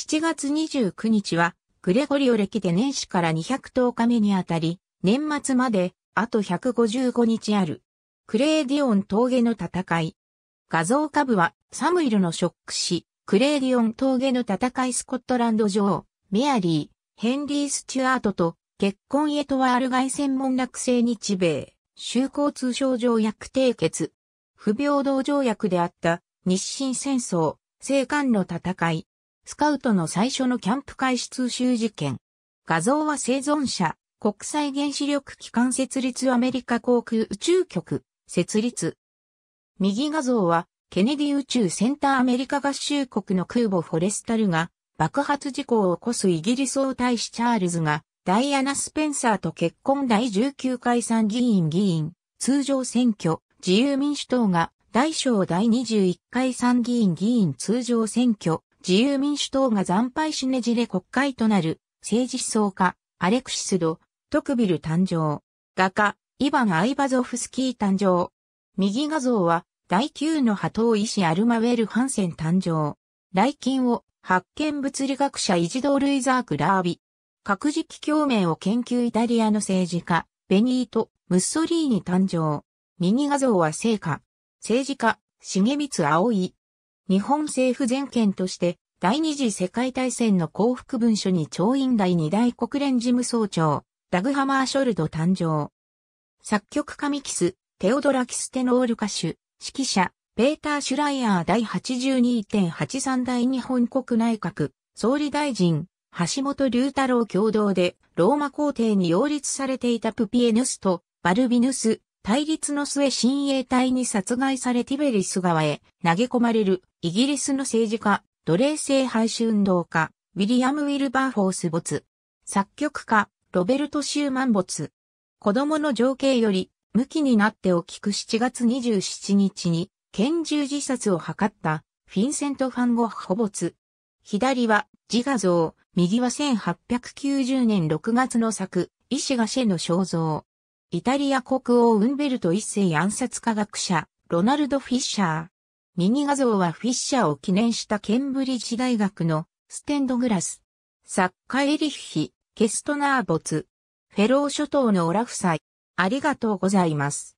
7月29日は、グレゴリオ歴で年始から210日目にあたり、年末まで、あと155日ある。クレーディオン峠の戦い。画像下部は、サムイルのショック誌、クレーディオン峠の戦いスコットランド女王、メアリー、ヘンリー・スチュアートと、結婚へとワール外専門落成日米、修好通商条約締結。不平等条約であった、日清戦争、青韓の戦い、スカウトの最初のキャンプ開始通襲事件。画像は生存者、国際原子力機関設立アメリカ航空宇宙局、設立。右画像は、ケネディ宇宙センターアメリカ合衆国の空母フォレスタルが、爆発事故を起こすイギリス王大使チャールズが、ダイアナ・スペンサーと結婚第19回参議院議員、通常選挙、自由民主党が、大小第21回参議院議員通常選挙、自由民主党が惨敗しねじれ国会となる政治思想家、アレクシスド、トクビル誕生。画家、イバン・アイバゾフスキー誕生。右画像は、第9の波頭医師アルマウェル・ハンセン誕生。来金を発見物理学者イジドール・イザーク・ラービ。核磁気共鳴を研究イタリアの政治家、ベニート・ムッソリーニ誕生。右画像は聖火。政治家、重光葵。日本政府全権として、第二次世界大戦の降伏文書に調印第二大国連事務総長、ダグハマーショルド誕生。作曲家ミキス、テオドラキステノール歌手、指揮者、ペーター・シュライアー第82.83代日本国内閣、総理大臣、橋本龍太郎共同で、ローマ皇帝に擁立されていたプピエヌスと、バルビヌス、対立の末親衛隊に殺害されティベリス川へ投げ込まれるイギリスの政治家、奴隷制廃止運動家、ウィリアム・ウィルバーフォース没。作曲家、ロベルト・シューマン没。子供の情景より、無期になってを聞く7月27日に、拳銃自殺を図った、フィンセント・ファンゴッホ没。左は、自画像、右は1890年6月の作、医師がシェの肖像。イタリア国王ウンベルト一世暗殺科学者、ロナルド・フィッシャー。ミニ画像はフィッシャーを記念したケンブリッジ大学のステンドグラス。作家エリッヒ、ケストナーボツ。フェロー諸島のオラ夫妻。ありがとうございます。